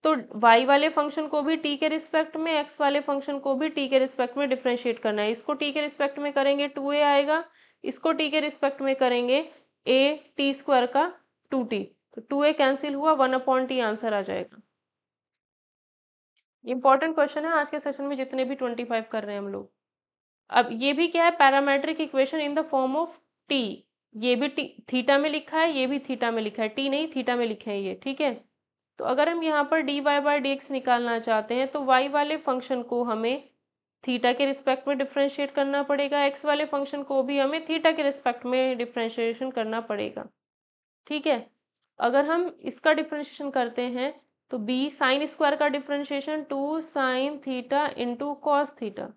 तो y वाले फंक्शन को भी t के रिस्पेक्ट में x वाले फंक्शन को भी t के रिस्पेक्ट में डिफ्रेंशिएट करना है इसको t के रिस्पेक्ट में करेंगे टू ए आएगा इसको t के रिस्पेक्ट में करेंगे ए टी स्क्वायर का टू टी तो टू ए कैंसिल हुआ वन अपॉन टी आंसर आ जाएगा इंपॉर्टेंट क्वेश्चन है आज के सेशन में जितने भी ट्वेंटी फाइव कर रहे हैं हम लोग अब ये भी क्या है parametric equation in the form of t ये भी थीटा में लिखा है ये भी थीटा में लिखा है टी नहीं थीटा में लिखा है ये ठीक है तो अगर हम यहाँ पर d Y by D x निकालना चाहते हैं तो वाई वाले फंक्शन को हमें थीटा के रिस्पेक्ट में डिफ्रेंशिएट करना पड़ेगा एक्स वाले फंक्शन को भी हमें थीटा के रिस्पेक्ट में डिफ्रेंशिएशन करना पड़ेगा ठीक है अगर हम इसका डिफ्रेंशिएशन करते हैं तो बी साइन स्क्वायर का differentiation two sign theta into cos theta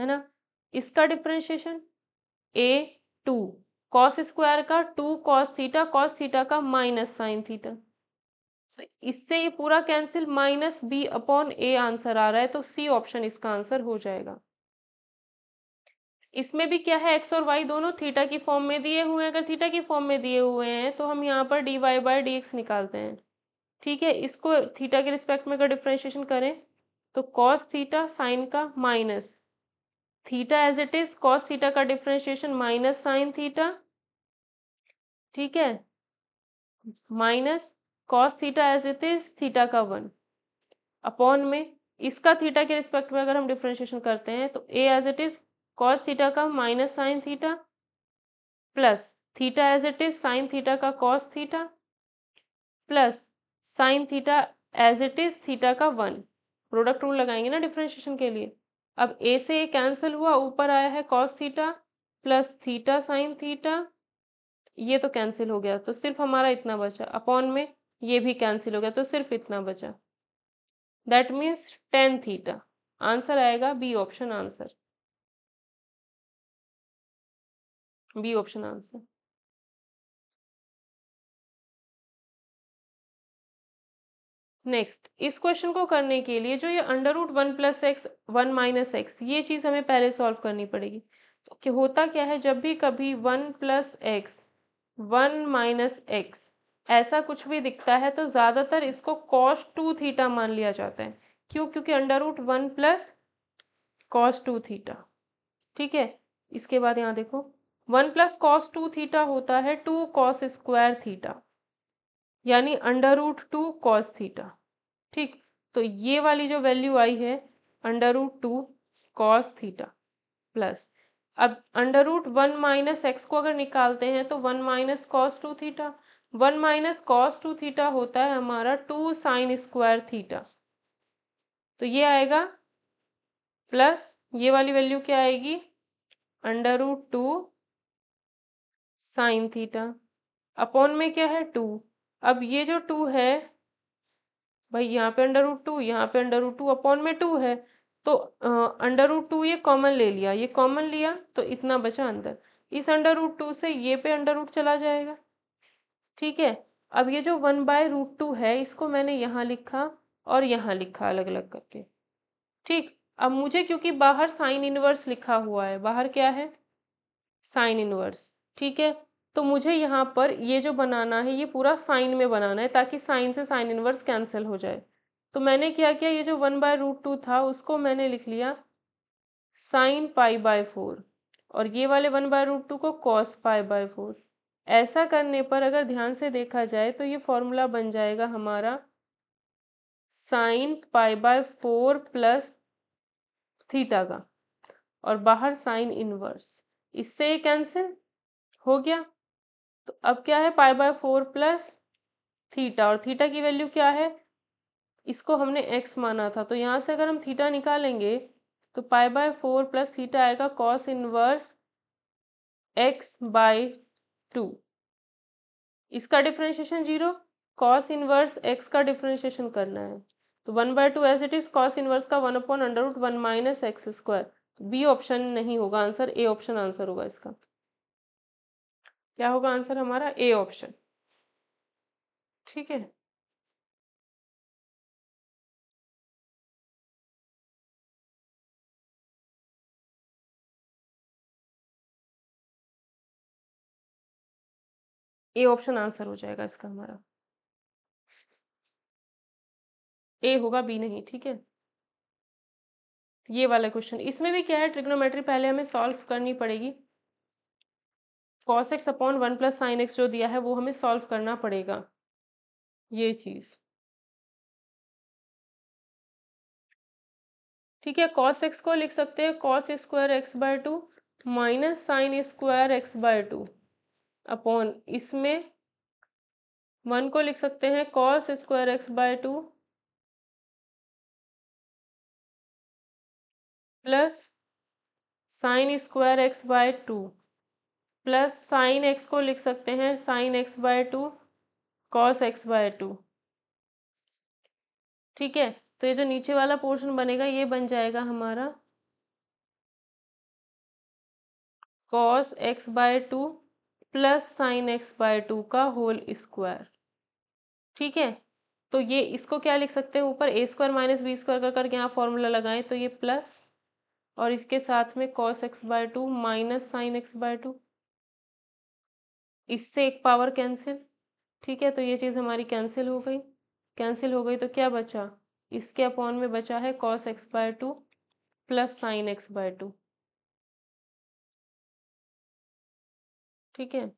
है ना इसका differentiation a two cos square का two cos theta cos theta का माइनस साइन थीटा तो इससे ये पूरा cancel minus b upon a answer आ रहा है तो सी ऑप्शन इसका आंसर हो जाएगा इसमें भी क्या है एक्स और वाई दोनों थीटा की फॉर्म में दिए हुए हैं अगर थीटा की फॉर्म में दिए हुए हैं तो हम यहाँ पर d y by d x निकालते हैं ठीक है इसको थीटा के रिस्पेक्ट में अगर डिफ्रेंशिएशन करें तो कॉस थीटा साइन का minus theta as it is cos theta का डिफ्रेंशिएशन माइनस साइन थीटा ठीक है minus cos theta as it is theta का वन अपॉन में इसका थीटा के रिस्पेक्ट में अगर हम डिफ्रेंशिएशन करते हैं तो a as it is cos theta का minus sign theta plus theta as it is sine theta का cos theta plus sign theta as it is theta का वन प्रोडक्ट रूल लगाएंगे ना डिफ्रेंशिएशन के लिए अब ए से ए कैंसिल हुआ ऊपर आया है cos theta plus theta sine theta ये तो कैंसिल हो गया तो सिर्फ हमारा इतना बचा अपॉन में ये भी कैंसिल हो गया तो सिर्फ इतना बचा that means tan theta answer आएगा B option answer B option answer next इस क्वेश्चन को करने के लिए जो ये under root one plus x one minus x ये चीज़ हमें पहले सॉल्व करनी पड़ेगी तो होता क्या है जब भी कभी one plus x one minus x ऐसा कुछ भी दिखता है तो ज़्यादातर इसको कॉस टू थीटा मान लिया जाता है क्यों क्योंकि under root one plus cos two theta ठीक है इसके बाद यहाँ देखो one plus cos two theta होता है टू कॉस स्क्वायर थीटा यानी under root two cos theta ठीक तो ये वाली जो वैल्यू आई है under root two cos theta plus अब under root one minus x को अगर निकालते हैं तो one minus cos two theta one minus cos two theta होता है हमारा टू साइन स्क्वायर थीटा तो ये आएगा प्लस ये वाली वैल्यू क्या आएगी under root two sign theta upon में क्या है टू अब ये जो टू है भाई यहाँ पे अंडर रूट टू यहाँ पे अंडर रूट टू अपॉन में टू है तो अंडर रूट टू ये कॉमन ले लिया ये कॉमन लिया तो इतना बचा अंदर इस अंडर रूट टू से ये पे अंडर रूट चला जाएगा ठीक है अब ये जो वन बाय रूट टू है इसको मैंने यहाँ लिखा और यहाँ लिखा अलग अलग करके ठीक अब मुझे क्योंकि बाहर साइन इनवर्स लिखा हुआ है बाहर क्या है साइन इनवर्स ठीक है तो मुझे यहाँ पर ये जो बनाना है ये पूरा साइन में बनाना है ताकि साइन से साइन इनवर्स कैंसिल हो जाए तो मैंने क्या किया ये जो वन बाय रूट टू था उसको मैंने लिख लिया साइन पाई बाय फोर और ये वाले वन बाय रूट टू को कॉस पाई बाय फोर ऐसा करने पर अगर ध्यान से देखा जाए तो ये फॉर्मूला बन जाएगा हमारा sine pi by four plus theta का और बाहर साइन इनवर्स इससे ये कैंसिल हो गया तो अब क्या है pi by four plus theta और थीटा की वैल्यू क्या है इसको हमने एक्स माना था तो यहाँ से अगर हम थीटा निकालेंगे तो pi by four plus theta आएगा cos inverse x by two इसका differentiation zero cos inverse x का डिफ्रेंशिएशन करना है तो one by two as it is cos inverse का one upon under root one minus x square b option नहीं होगा answer A option answer होगा इसका क्या होगा आंसर हमारा ए ऑप्शन ठीक है ए ऑप्शन आंसर हो जाएगा इसका हमारा ए होगा बी नहीं ठीक है ये वाला क्वेश्चन इसमें भी क्या है ट्रिग्नोमेट्री पहले हमें सॉल्व करनी पड़ेगी cos x upon one plus sine x जो दिया है वो हमें सॉल्व करना पड़ेगा ये चीज़ ठीक है कॉस एक्स को लिख सकते हैं cos square x by two minus sine square x by two upon इसमें वन को लिख सकते हैं cos square x by two plus sine square x by two plus sine x को लिख सकते हैं sign x by two cos x by two ठीक है तो ये जो नीचे वाला पोर्शन बनेगा ये बन जाएगा हमारा cos x by two plus sine x by two का होल स्क्वायर ठीक है तो ये इसको क्या लिख सकते हैं ऊपर a square minus b square कर करके यहाँ फॉर्मूला लगाएं तो ये प्लस और इसके साथ में cos x by two minus sine x by two इससे एक पावर कैंसिल ठीक है तो ये चीज़ हमारी कैंसिल हो गई कैंसिल हो गई तो क्या बचा इसके अपॉन में बचा है cos x by two plus sine x by two ठीक है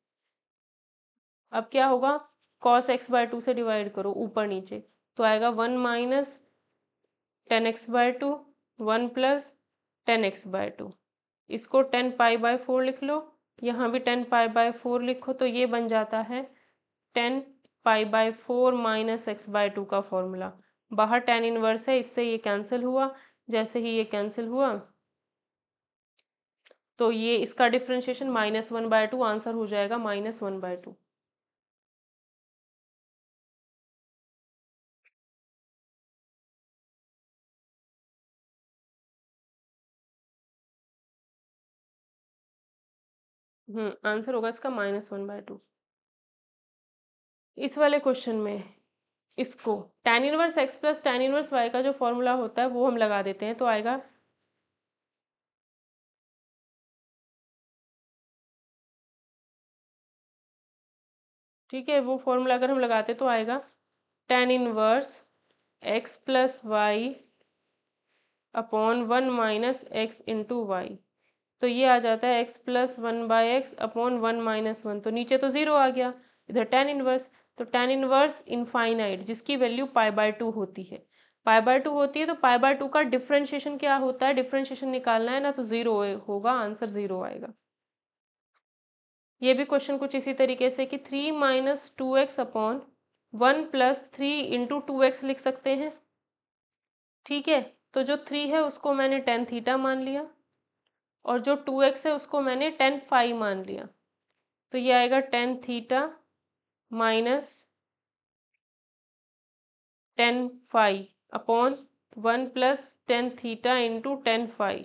अब क्या होगा कॉस एक्स बाय टू से डिवाइड करो ऊपर नीचे तो आएगा one minus tan x by two one plus tan x by two इसको टेन पाई बाय फोर लिख लो यहाँ भी टेन पाई बाय फोर लिखो तो ये बन जाता है tan pi by four minus x by two का फॉर्मूला बाहर टेन इन्वर्स है इससे ये कैंसिल हुआ जैसे ही ये कैंसिल हुआ तो ये इसका differentiation minus one by two answer हो जाएगा minus one by two hmm answer होगा इसका माइनस वन बाय टू इस वाले क्वेश्चन में इसको tan inverse x plus tan inverse y का जो फॉर्मूला होता है वो हम लगा देते हैं तो आएगा ठीक है वो फॉर्मूला अगर हम लगाते तो आएगा tan inverse x plus y upon one minus x into y तो ये आ जाता है x plus one by x upon one minus one तो नीचे तो ज़ीरो आ गया इधर टेन इनवर्स तो टेन इनवर्स इनफाइनाइट जिसकी वैल्यू पाई बाय टू होती है पाई बाय टू होती है तो पाई बाय टू का डिफ्रेंशिएशन क्या होता है डिफ्रेंशिएशन निकालना है ना तो ज़ीरो होगा आंसर ज़ीरो आएगा ये भी क्वेश्चन कुछ इसी तरीके से कि three minus two x upon one plus three into two x लिख सकते हैं ठीक है तो जो थ्री है उसको मैंने टेन थीटा मान लिया और जो टू एक्स है उसको मैंने टेन फाइव मान लिया तो ये आएगा tan theta minus tan five upon one plus tan theta into tan five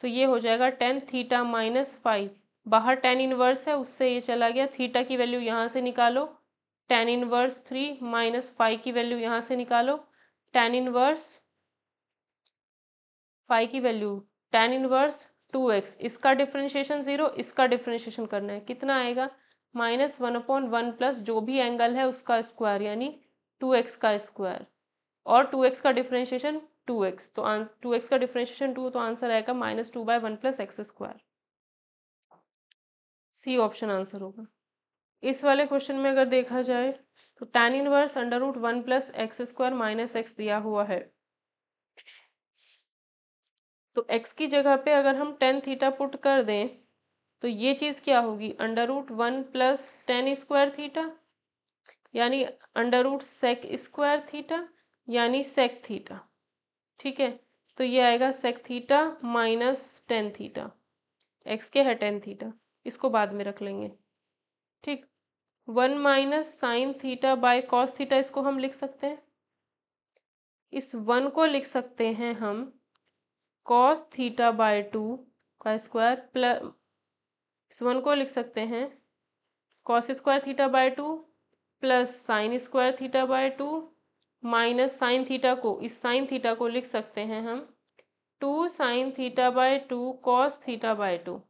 तो ये हो जाएगा टेन थीटा माइनस फाइव बाहर टेन इनवर्स है उससे ये चला गया थीटा की वैल्यू यहाँ से निकालो tan inverse three minus five की वैल्यू यहाँ से निकालो टेन इनवर्स फाइव की value tan inverse two x इसका डिफ्रेंशिएशन ज़ीरो इसका डिफ्रेंशिएशन करना है कितना आएगा minus one upon one plus जो भी एंगल है उसका स्क्वायर यानी टू एक्स का स्क्वायर और टू एक्स का डिफ्रेंशिएशन टू एक्स तो टू एक्स का डिफ्रेंशिएशन टू तो आंसर आएगा minus two by one plus x square c option answer होगा इस वाले क्वेश्चन में अगर देखा जाए तो tan inverse under root one plus x square minus x दिया हुआ है तो एक्स की जगह पे अगर हम टेन थीटा पुट कर दें तो ये चीज़ क्या होगी under root one plus tan square theta यानी under root sec square theta यानी सेक थीटा ठीक है तो ये आएगा sec theta minus tan theta x के है टेन थीटा इसको बाद में रख लेंगे ठीक one minus sign theta by cos theta इसको हम लिख सकते हैं इस वन को लिख सकते हैं हम कॉस थीटा बाय टू का स्क्वायर प्लस इस वन को लिख सकते हैं cos square theta by two plus sine square theta by two minus sign theta को इस साइन थीटा को लिख सकते हैं हम two sign theta by two cos theta by two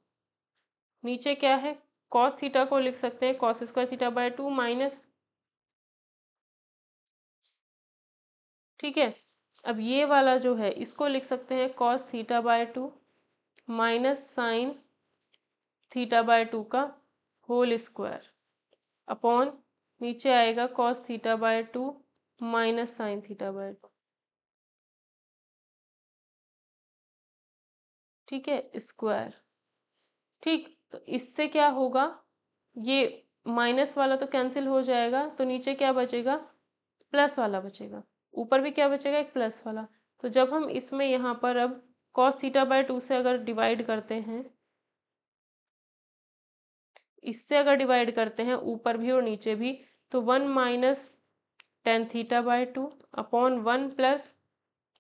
नीचे क्या है कॉस थीटा को लिख सकते हैं cos square theta by two minus ठीक है अब ये वाला जो है इसको लिख सकते हैं cos theta by two minus sign theta by two का होल स्क्वायर अपॉन नीचे आएगा cos theta by two minus sign theta by two ठीक है स्क्वायर ठीक तो इससे क्या होगा ये माइनस वाला तो कैंसिल हो जाएगा तो नीचे क्या बचेगा प्लस वाला बचेगा ऊपर भी क्या बचेगा एक प्लस वाला तो जब हम इसमें यहाँ पर अब कॉस थीटा बाय टू से अगर डिवाइड करते हैं इससे अगर डिवाइड करते हैं ऊपर भी और नीचे भी तो one minus tan theta by two upon one plus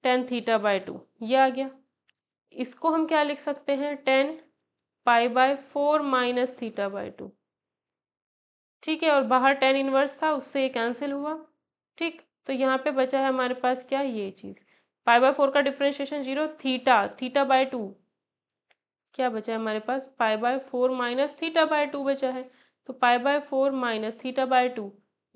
tan theta by two ये आ गया इसको हम क्या लिख सकते हैं tan pi by four minus theta by two ठीक है और बाहर टेन इनवर्स था उससे ये कैंसिल हुआ ठीक तो यहाँ पे बचा है हमारे पास क्या ये चीज़ पाई बाय फोर का differentiation zero theta theta by two क्या बचा है हमारे पास pi by four minus theta by two बचा है तो pi by four minus theta by two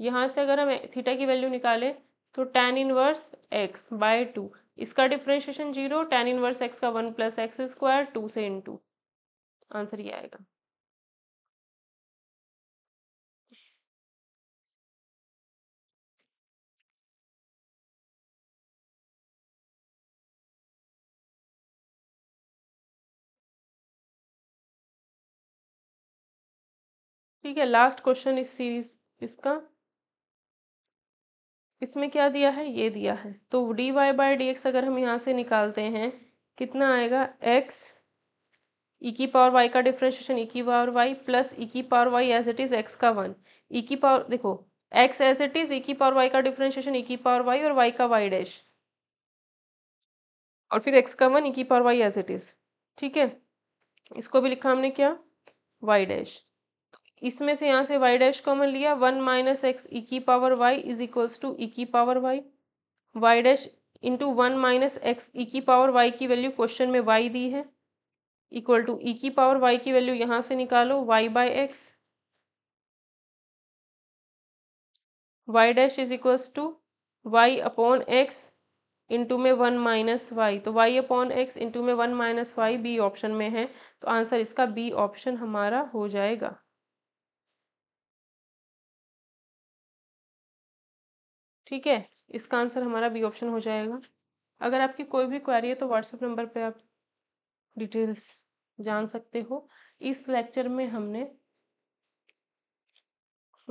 यहाँ से अगर हम थीटा की वैल्यू निकालें तो tan inverse x by two इसका differentiation zero tan inverse x का one plus x square two से इंटू आंसर ये आएगा ठीक है लास्ट क्वेश्चन इस सीरीज इसका इसमें क्या दिया है ये दिया है तो d Y by D x अगर हम यहाँ से निकालते हैं कितना आएगा एक्स ई की पावर वाई का डिफ्रेंशिएशन ई की पावर वाई प्लस ई की power y as it is x का वन ई की पावर देखो x as it is e की पावर वाई का डिफ्रेंशिएशन ई की पावर वाई और वाई का वाई डैश और फिर एक्स का वन ई की power y as it is ठीक है इसको भी लिखा हमने क्या वाई डैश इसमें से यहाँ से वाई डैश कॉमन लिया वन माइनस एक्स ई की power y is equals to e की power y Y dash into one minus x e की पावर वाई की वैल्यू क्वेश्चन में वाई दी है इक्वल टू ई e की power y की वैल्यू यहाँ से निकालो y by x y dash is equals to y upon x into में वन माइनस वाई तो वाई अपॉन एक्स इंटू में one minus y b option में है तो आंसर इसका बी ऑप्शन हमारा हो जाएगा ठीक है इसका आंसर हमारा बी ऑप्शन हो जाएगा अगर आपकी कोई भी क्वारी है तो व्हाट्सएप नंबर पे आप डिटेल्स जान सकते हो इस लेक्चर में हमने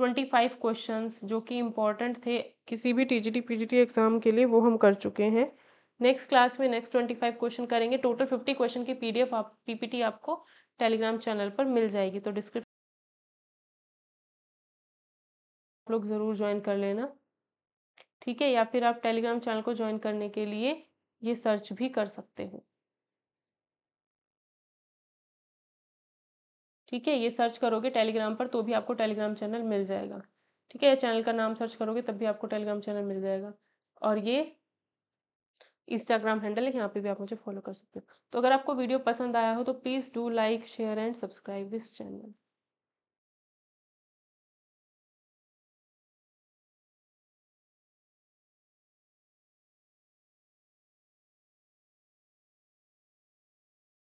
25 क्वेश्चंस जो कि इम्पॉर्टेंट थे किसी भी टीजीटी पीजीटी एग्ज़ाम के लिए वो हम कर चुके हैं नेक्स्ट क्लास में नेक्स्ट 25 क्वेश्चन करेंगे टोटल 50 क्वेश्चन की पीडीएफ आप पीपीटी आपको टेलीग्राम चैनल पर मिल जाएगी तो डिस्क्रिप्शन आप लोग ज़रूर ज्वाइन कर लेना ठीक है या फिर आप टेलीग्राम चैनल को ज्वाइन करने के लिए ये सर्च भी कर सकते हो ठीक है ये सर्च करोगे टेलीग्राम पर तो भी आपको टेलीग्राम चैनल मिल जाएगा ठीक है चैनल का नाम सर्च करोगे तब भी आपको टेलीग्राम चैनल मिल जाएगा और ये इंस्टाग्राम हैंडल है यहाँ पे भी आप मुझे फॉलो कर सकते हो तो अगर आपको वीडियो पसंद आया हो तो please do like share and subscribe this channel